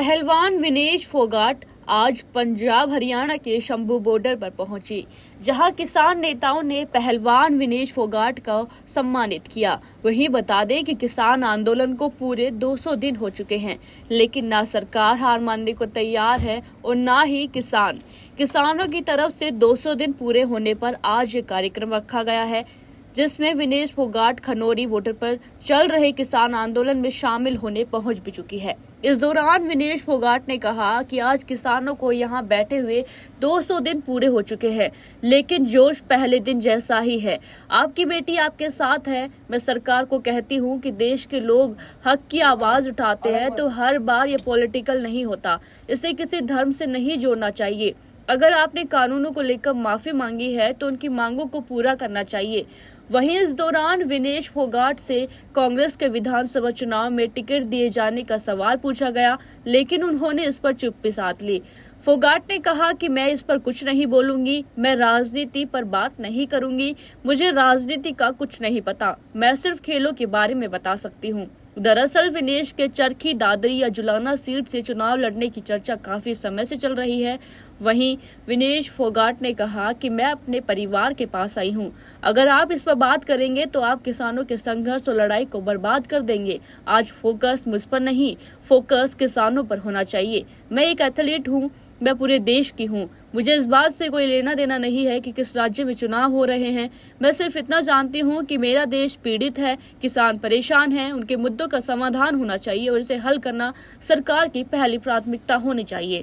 पहलवान विनेश फोगाट आज पंजाब हरियाणा के शंभू बॉर्डर पर पहुंचे जहां किसान नेताओं ने पहलवान विनेश फोगाट का सम्मानित किया वहीं बता दें कि किसान आंदोलन को पूरे 200 दिन हो चुके हैं लेकिन ना सरकार हार मानने को तैयार है और ना ही किसान किसानों की तरफ से 200 दिन पूरे होने पर आज ये कार्यक्रम रखा गया है जिसमें विनेश फोगाट खनौरी बॉर्डर पर चल रहे किसान आंदोलन में शामिल होने पहुंच भी चुकी है इस दौरान विनेश फोगाट ने कहा कि आज किसानों को यहां बैठे हुए 200 दिन पूरे हो चुके हैं लेकिन जोश पहले दिन जैसा ही है आपकी बेटी आपके साथ है मैं सरकार को कहती हूं कि देश के लोग हक की आवाज उठाते हैं तो हर बार ये पॉलिटिकल नहीं होता इसे किसी धर्म से नहीं जोड़ना चाहिए अगर आपने कानूनों को लेकर माफी मांगी है तो उनकी मांगों को पूरा करना चाहिए वहीं इस दौरान विनेश फोगाट से कांग्रेस के विधानसभा चुनाव में टिकट दिए जाने का सवाल पूछा गया लेकिन उन्होंने इस पर चुप्पी साध ली फोगाट ने कहा कि मैं इस पर कुछ नहीं बोलूंगी मैं राजनीति पर बात नहीं करूंगी मुझे राजनीति का कुछ नहीं पता मैं सिर्फ खेलों के बारे में बता सकती हूँ दरअसल विनेश के चरखी दादरी या जुलाना सीट से चुनाव लड़ने की चर्चा काफी समय से चल रही है वहीं विनेश फोगाट ने कहा कि मैं अपने परिवार के पास आई हूं। अगर आप इस पर बात करेंगे तो आप किसानों के संघर्ष और लड़ाई को बर्बाद कर देंगे आज फोकस मुझ पर नहीं फोकस किसानों पर होना चाहिए मैं एक एथलीट हूँ मैं पूरे देश की हूँ मुझे इस बात से कोई लेना देना नहीं है कि किस राज्य में चुनाव हो रहे हैं मैं सिर्फ इतना जानती हूँ कि मेरा देश पीड़ित है किसान परेशान हैं उनके मुद्दों का समाधान होना चाहिए और इसे हल करना सरकार की पहली प्राथमिकता होनी चाहिए